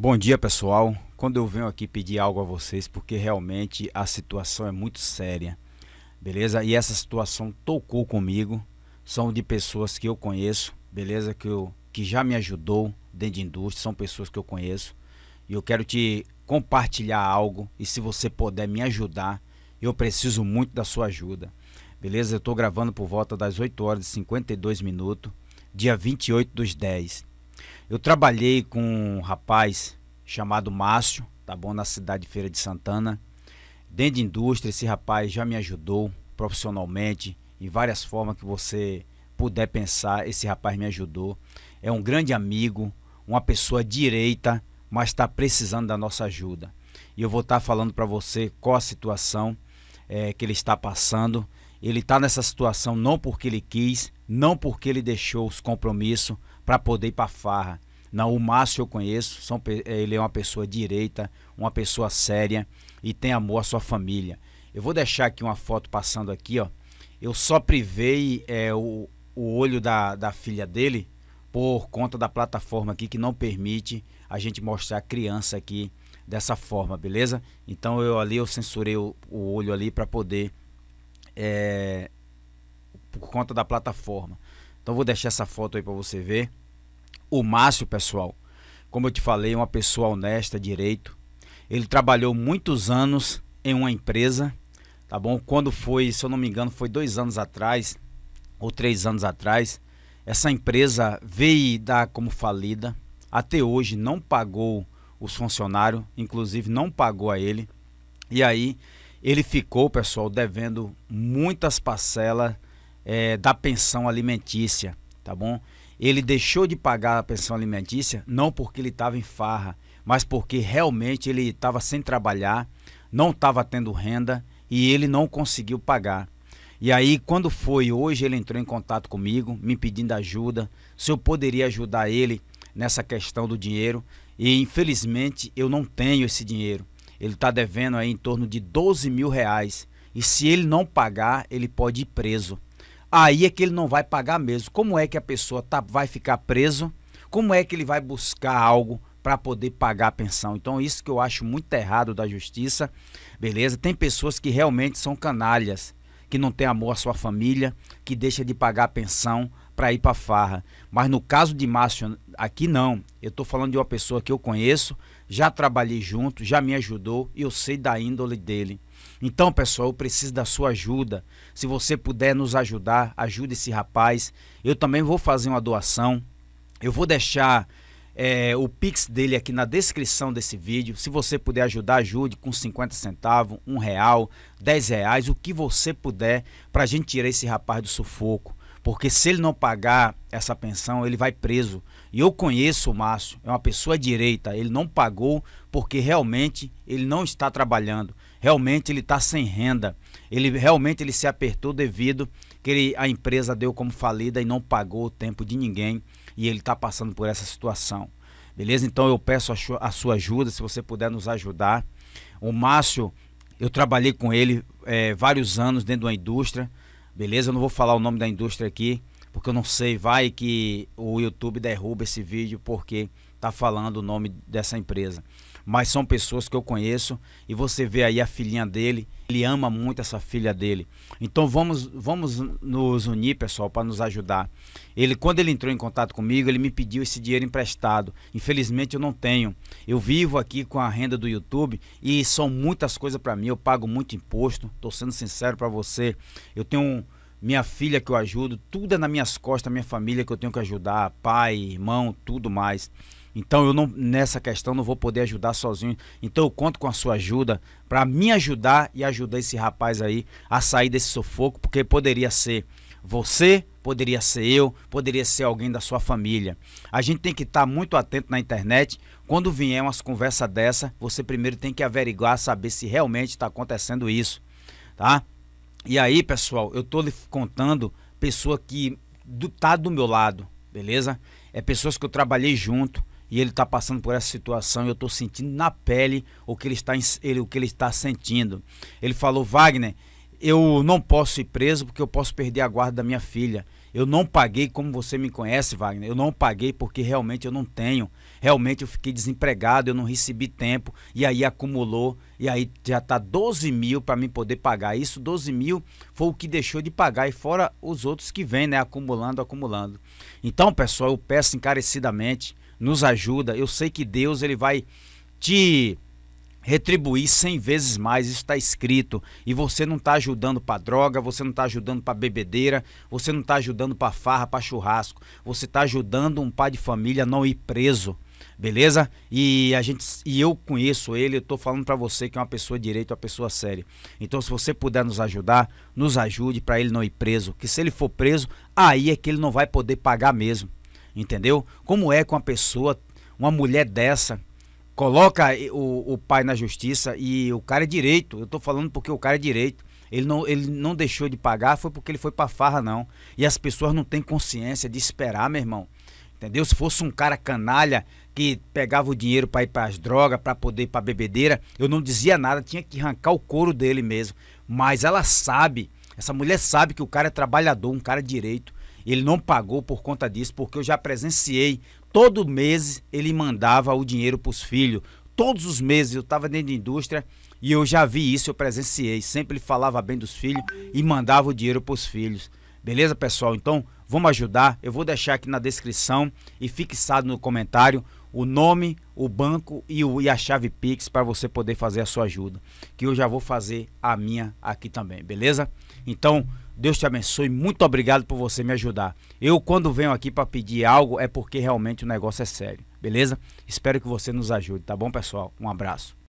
Bom dia, pessoal. Quando eu venho aqui pedir algo a vocês, porque realmente a situação é muito séria, beleza? E essa situação tocou comigo. São de pessoas que eu conheço, beleza? Que, eu, que já me ajudou dentro de indústria, são pessoas que eu conheço. E eu quero te compartilhar algo. E se você puder me ajudar, eu preciso muito da sua ajuda, beleza? Eu estou gravando por volta das 8 horas e 52 minutos, dia 28 dos 10 eu trabalhei com um rapaz chamado Márcio, tá bom? Na cidade de Feira de Santana. Dentro de indústria, esse rapaz já me ajudou profissionalmente, em várias formas que você puder pensar, esse rapaz me ajudou. É um grande amigo, uma pessoa direita, mas está precisando da nossa ajuda. E eu vou estar tá falando para você qual a situação é, que ele está passando. Ele está nessa situação não porque ele quis, não porque ele deixou os compromissos, para poder ir para farra. Não, o Márcio eu conheço, são, eh, ele é uma pessoa direita, uma pessoa séria e tem amor à sua família. Eu vou deixar aqui uma foto passando aqui, ó. Eu só privei é, o, o olho da, da filha dele por conta da plataforma aqui que não permite a gente mostrar a criança aqui dessa forma, beleza? Então eu ali eu censurei o, o olho ali para poder é, por conta da plataforma. Então vou deixar essa foto aí para você ver. O Márcio, pessoal, como eu te falei, é uma pessoa honesta, direito. Ele trabalhou muitos anos em uma empresa, tá bom? Quando foi, se eu não me engano, foi dois anos atrás ou três anos atrás. Essa empresa veio dar como falida. Até hoje não pagou os funcionários, inclusive não pagou a ele. E aí ele ficou, pessoal, devendo muitas parcelas é, da pensão alimentícia, tá bom? Ele deixou de pagar a pensão alimentícia não porque ele estava em farra, mas porque realmente ele estava sem trabalhar, não estava tendo renda e ele não conseguiu pagar. E aí, quando foi hoje, ele entrou em contato comigo, me pedindo ajuda, se eu poderia ajudar ele nessa questão do dinheiro. E infelizmente eu não tenho esse dinheiro. Ele está devendo aí em torno de 12 mil reais. E se ele não pagar, ele pode ir preso aí é que ele não vai pagar mesmo. Como é que a pessoa tá, vai ficar preso? Como é que ele vai buscar algo para poder pagar a pensão? Então, isso que eu acho muito errado da justiça, beleza? Tem pessoas que realmente são canalhas, que não têm amor à sua família, que deixa de pagar a pensão para ir para farra. Mas no caso de Márcio, aqui não. Eu estou falando de uma pessoa que eu conheço, já trabalhei junto, já me ajudou e eu sei da índole dele. Então, pessoal, eu preciso da sua ajuda. Se você puder nos ajudar, ajude esse rapaz. Eu também vou fazer uma doação. Eu vou deixar é, o Pix dele aqui na descrição desse vídeo. Se você puder ajudar, ajude com 50 centavos, um real, 10 reais, o que você puder para a gente tirar esse rapaz do sufoco. Porque se ele não pagar essa pensão, ele vai preso. E eu conheço o Márcio, é uma pessoa direita. Ele não pagou porque realmente ele não está trabalhando. Realmente ele está sem renda. Ele realmente ele se apertou devido que ele, a empresa deu como falida e não pagou o tempo de ninguém. E ele está passando por essa situação. Beleza? Então eu peço a sua ajuda, se você puder nos ajudar. O Márcio, eu trabalhei com ele é, vários anos dentro da indústria. Beleza? Eu não vou falar o nome da indústria aqui, porque eu não sei, vai que o YouTube derruba esse vídeo porque tá falando o nome dessa empresa mas são pessoas que eu conheço e você vê aí a filhinha dele, ele ama muito essa filha dele. Então vamos, vamos nos unir, pessoal, para nos ajudar. Ele quando ele entrou em contato comigo, ele me pediu esse dinheiro emprestado. Infelizmente eu não tenho. Eu vivo aqui com a renda do YouTube e são muitas coisas para mim, eu pago muito imposto. Tô sendo sincero para você. Eu tenho minha filha que eu ajudo, tudo é nas minhas costas, minha família que eu tenho que ajudar, pai, irmão, tudo mais. Então eu não nessa questão não vou poder ajudar sozinho. Então eu conto com a sua ajuda para me ajudar e ajudar esse rapaz aí a sair desse sufoco, porque poderia ser você, poderia ser eu, poderia ser alguém da sua família. A gente tem que estar tá muito atento na internet. Quando vier uma conversa dessa, você primeiro tem que averiguar, saber se realmente está acontecendo isso, tá? E aí, pessoal, eu tô lhe contando pessoa que do, tá do meu lado, beleza? É pessoas que eu trabalhei junto, e ele está passando por essa situação e eu estou sentindo na pele o que ele está, ele, o que ele está sentindo. Ele falou, Wagner, eu não posso ir preso porque eu posso perder a guarda da minha filha. Eu não paguei como você me conhece, Wagner. Eu não paguei porque realmente eu não tenho. Realmente eu fiquei desempregado, eu não recebi tempo. E aí acumulou. E aí já tá 12 mil para mim poder pagar. Isso, 12 mil foi o que deixou de pagar. E fora os outros que vêm, né? Acumulando, acumulando. Então, pessoal, eu peço encarecidamente nos ajuda. Eu sei que Deus ele vai te retribuir cem vezes mais, isso está escrito. E você não está ajudando para droga, você não está ajudando para bebedeira, você não está ajudando para farra, para churrasco. Você está ajudando um pai de família a não ir preso. Beleza? E a gente e eu conheço ele, eu tô falando para você que é uma pessoa de direito, uma pessoa séria. Então se você puder nos ajudar, nos ajude para ele não ir preso, que se ele for preso, aí é que ele não vai poder pagar mesmo entendeu? Como é que uma pessoa, uma mulher dessa, coloca o, o pai na justiça e o cara é direito. Eu tô falando porque o cara é direito. Ele não, ele não deixou de pagar, foi porque ele foi pra farra, não. E as pessoas não têm consciência de esperar, meu irmão. Entendeu? Se fosse um cara canalha que pegava o dinheiro para ir para as drogas, para poder ir para bebedeira, eu não dizia nada, tinha que arrancar o couro dele mesmo. Mas ela sabe, essa mulher sabe que o cara é trabalhador, um cara direito. Ele não pagou por conta disso, porque eu já presenciei. Todo mês ele mandava o dinheiro para os filhos. Todos os meses eu estava dentro da indústria e eu já vi isso, eu presenciei. Sempre ele falava bem dos filhos e mandava o dinheiro para os filhos. Beleza, pessoal? Então, vamos ajudar. Eu vou deixar aqui na descrição e fixado no comentário o nome, o banco e, o, e a chave Pix para você poder fazer a sua ajuda. Que eu já vou fazer a minha aqui também, beleza? Então, Deus te abençoe. Muito obrigado por você me ajudar. Eu, quando venho aqui para pedir algo, é porque realmente o negócio é sério, beleza? Espero que você nos ajude, tá bom, pessoal? Um abraço.